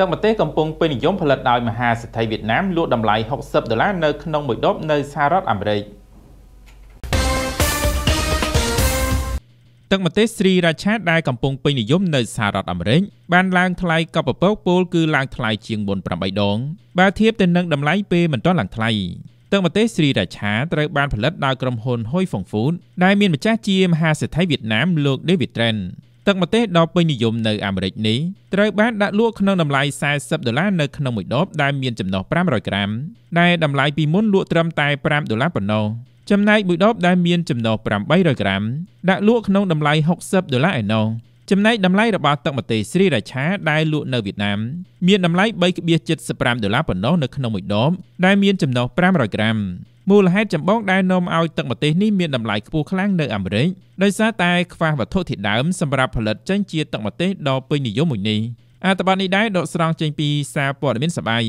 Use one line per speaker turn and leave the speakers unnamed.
ទឹកម្ទេសកំពុងពេញនិយមផលិតដោយមហាសេដ្ឋីវៀតណាម លក់តម្លៃ60ដុល្លារនៅក្នុងមួយដបនៅសហរដ្ឋអាមេរិកទឹកម្ទេសស្រីរាឆាដែលកំពុងពេញនិយមនៅសហរដ្ឋអាមេរិកបានឡើងថ្លៃកប់ពពកពោលគឺឡើងថ្លៃជាងមុន8ដងបើធៀបទៅនឹងតម្លៃពេលមិនទាន់ឡើងថ្លៃទឹកម្ទេសស្រីរាឆាត្រូវបានផលិតដោយក្រុមហ៊ុន Hoi Phong Food ដែលមានម្ចាស់ជាមហាសេដ្ឋីវៀតណាមលោក David Tran ទឹកម្ទេសដ៏ពេញនិយមនៅអាមេរិកនេះត្រូវបានដាក់លក់ក្នុងតម្លៃ40ដុល្លារនៅក្នុងមួយដបដែលមានចំណុះ500ក្រាមដែលតម្លៃពីមុនលក់ត្រឹមតែ5ដុល្លារប៉ុណ្ណោះចំណែកមួយដបដែលមានចំណុះ800ក្រាមដាក់លក់ក្នុងតម្លៃ60ដុល្លារឯណោះ។ចំណែកតម្លៃរបស់ទឹកម្ទេសស្រីរាឆាដែលលក់នៅវៀតណាមមានតម្លៃ3.75ដុល្លារប៉ុណ្ណោះនៅក្នុងមួយដបដែលមានចំណុះ500ក្រាមមូលហេតុចម្បងដែលនាំឲ្យទឹកម្ទេសនេះមានតម្លៃខ្ពស់ខ្លាំងនៅអាមេរិកដោយសារតែខ្វះវត្ថុធាតុដើមសម្រាប់ផលិតចេញជាទឹកម្ទេសដ៏ពេញនិយមមួយនេះអត្ថបទនេះដែរដកស្រង់ចេញពីសារព័ត៌មានសបាយ